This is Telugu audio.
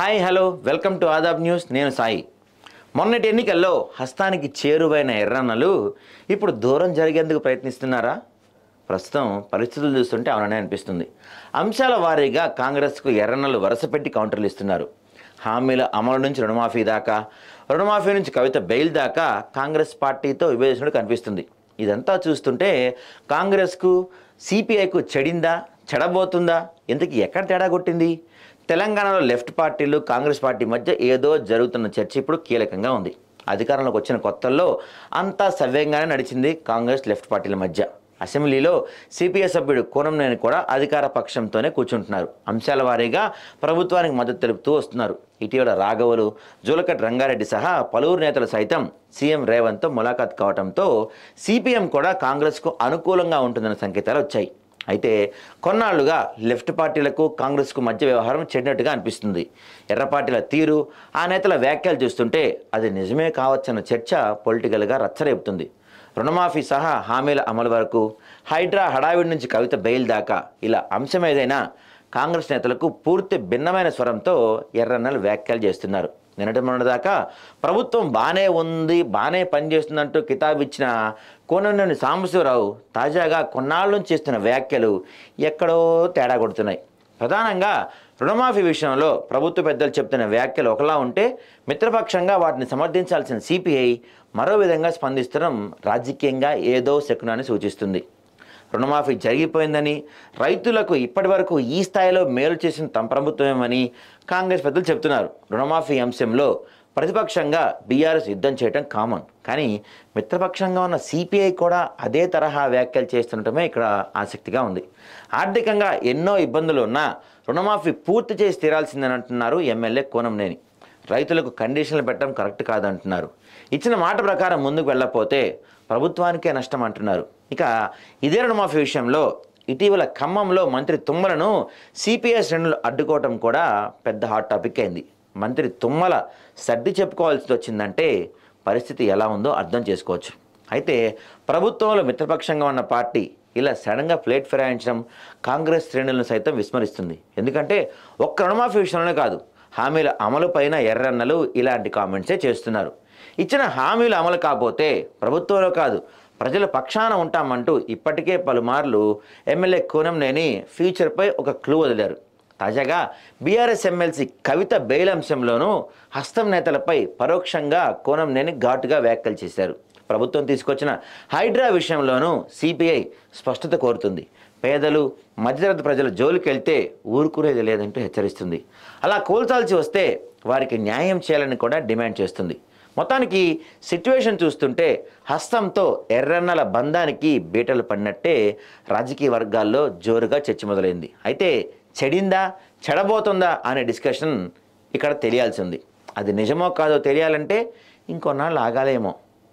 hi hello welcome to Aadab news నేను సాయి మొన్నటి ఎన్నికల్లో హస్తానికి చేరువైన ఎర్రన్నలు ఇప్పుడు దూరం జరిగేందుకు ప్రయత్నిస్తున్నారా ప్రస్తుతం పరిస్థితులు చూస్తుంటే అవుననే అనిపిస్తుంది అంశాల వారీగా కాంగ్రెస్కు ఎర్రన్నలు వరుసపెట్టి కౌంటర్లు ఇస్తున్నారు హామీల అమలు నుంచి రుణమాఫీ దాకా రుణమాఫీ నుంచి కవిత బెయిల్ దాకా కాంగ్రెస్ పార్టీతో విభేదించడం కనిపిస్తుంది ఇదంతా చూస్తుంటే కాంగ్రెస్కు సిపిఐకు చెడిందా చెడబోతుందా ఇంతకీ ఎక్కడ తేడా కొట్టింది తెలంగాణలో లెఫ్ట్ పార్టీలు కాంగ్రెస్ పార్టీ మధ్య ఏదో జరుగుతున్న చర్చ ఇప్పుడు కీలకంగా ఉంది అధికారంలోకి వచ్చిన కొత్తల్లో అంతా సవ్యంగానే నడిచింది కాంగ్రెస్ లెఫ్ట్ పార్టీల మధ్య అసెంబ్లీలో సిపిఐ సభ్యుడు కోనంనేని కూడా అధికార పక్షంతోనే కూర్చుంటున్నారు అంశాల వారీగా ప్రభుత్వానికి మద్దతు తెలుపుతూ వస్తున్నారు ఇటీవల రాఘవులు జూలకట్ రంగారెడ్డి సహా పలువురు నేతలు సైతం సీఎం రేవంత్తో ములాఖాత్ కావడంతో సిపిఎం కూడా కాంగ్రెస్కు అనుకూలంగా ఉంటుందన్న సంకేతాలు వచ్చాయి అయితే కొన్నాళ్లుగా లెఫ్ట్ పార్టీలకు కాంగ్రెస్కు మధ్య వ్యవహారం చెడినట్టుగా అనిపిస్తుంది ఎర్ర పార్టీల తీరు ఆ నేతల వ్యాఖ్యలు చూస్తుంటే అది నిజమే కావచ్చన్న చర్చ పొలిటికల్గా రచ్చరేపుతుంది రుణమాఫీ సహా హామీల అమలు వరకు హైడ్రా హడావిడి నుంచి కవిత బెయిల్ దాకా ఇలా అంశం ఏదైనా కాంగ్రెస్ నేతలకు పూర్తి భిన్నమైన స్వరంతో ఎర్రన్నలు వ్యాఖ్యలు చేస్తున్నారు నిన్నటి మొన్నటిదాకా ప్రభుత్వం బాగానే ఉంది బాగానే పనిచేస్తుందంటూ కితాబ్ ఇచ్చిన కోనని సాంబశివరావు తాజాగా కొన్నాళ్ళ నుంచి చేస్తున్న వ్యాఖ్యలు ఎక్కడో తేడా కొడుతున్నాయి ప్రధానంగా రుణమాఫీ విషయంలో ప్రభుత్వ పెద్దలు చెప్తున్న వ్యాఖ్యలు ఒకలా ఉంటే మిత్రపక్షంగా వాటిని సమర్థించాల్సిన సిపిఐ మరో విధంగా స్పందిస్తడం రాజకీయంగా ఏదో శకునాన్ని సూచిస్తుంది రుణమాఫీ జరిగిపోయిందని రైతులకు ఇప్పటివరకు ఈ స్థాయిలో మేలు చేసిన తమ ప్రభుత్వమేమని కాంగ్రెస్ పెద్దలు చెబుతున్నారు రుణమాఫీ అంశంలో ప్రతిపక్షంగా బీఆర్ఎస్ యుద్ధం చేయడం కామన్ కానీ మిత్రపక్షంగా ఉన్న సిపిఐ కూడా అదే తరహా వ్యాఖ్యలు చేస్తుండటమే ఇక్కడ ఆసక్తిగా ఉంది ఆర్థికంగా ఎన్నో ఇబ్బందులు ఉన్నా రుణమాఫీ పూర్తి చేసి తీరాల్సిందని అంటున్నారు ఎమ్మెల్యే కోనంనేని రైతులకు కండిషన్లు పెట్టడం కరెక్ట్ కాదంటున్నారు ఇచ్చిన మాట ప్రకారం ముందుకు వెళ్ళకపోతే ప్రభుత్వానికే నష్టం అంటున్నారు ఇక ఇదే రుణమాఫీ విషయంలో ఇటీవల ఖమ్మంలో మంత్రి తుమ్మలను సిపిఐ శ్రేణులు అడ్డుకోవటం కూడా పెద్ద హాట్ టాపిక్ అయింది మంత్రి తుమ్మల సర్ది చెప్పుకోవాల్సి వచ్చిందంటే పరిస్థితి ఎలా ఉందో అర్థం చేసుకోవచ్చు అయితే ప్రభుత్వంలో మిత్రపక్షంగా ఉన్న పార్టీ ఇలా సడన్గా ప్లేట్ ఫిరాయించడం కాంగ్రెస్ శ్రేణులను సైతం విస్మరిస్తుంది ఎందుకంటే ఒక్క రుణమాఫీ విషయంలోనే కాదు హామీల అమలు పైన ఎర్రన్నలు ఇలాంటి కామెంట్సే చేస్తున్నారు ఇచ్చిన హామీలు అమలు కాకపోతే ప్రభుత్వంలో కాదు ప్రజల పక్షాన ఉంటామంటూ ఇప్పటికే పలుమార్లు ఎమ్మెల్యే కోనంనేని ఫ్యూచర్పై ఒక క్లూ వదిలారు తాజాగా బీఆర్ఎస్ ఎమ్మెల్సీ కవిత బెయిల్ అంశంలోనూ హస్తం నేతలపై పరోక్షంగా కోనంనేని ఘాటుగా వ్యాఖ్యలు చేశారు ప్రభుత్వం తీసుకొచ్చిన హైడ్రా విషయంలోనూ సిపిఐ స్పష్టత కోరుతుంది పేదలు మధ్యతరగతి ప్రజల జోలికెళ్తే ఊరుకునేది లేదంటూ హెచ్చరిస్తుంది అలా కోల్చాల్సి వస్తే వారికి న్యాయం చేయాలని కూడా డిమాండ్ చేస్తుంది మొత్తానికి సిట్యువేషన్ చూస్తుంటే హస్తంతో ఎర్రన్నల బంధానికి బీటలు పడినట్టే రాజకీయ వర్గాల్లో జోరుగా చర్చ మొదలైంది అయితే చెడిందా చెడబోతుందా అనే డిస్కషన్ ఇక్కడ తెలియాల్సింది అది నిజమో కాదో తెలియాలంటే ఇంకొన్నాళ్ళు ఆగాలేమో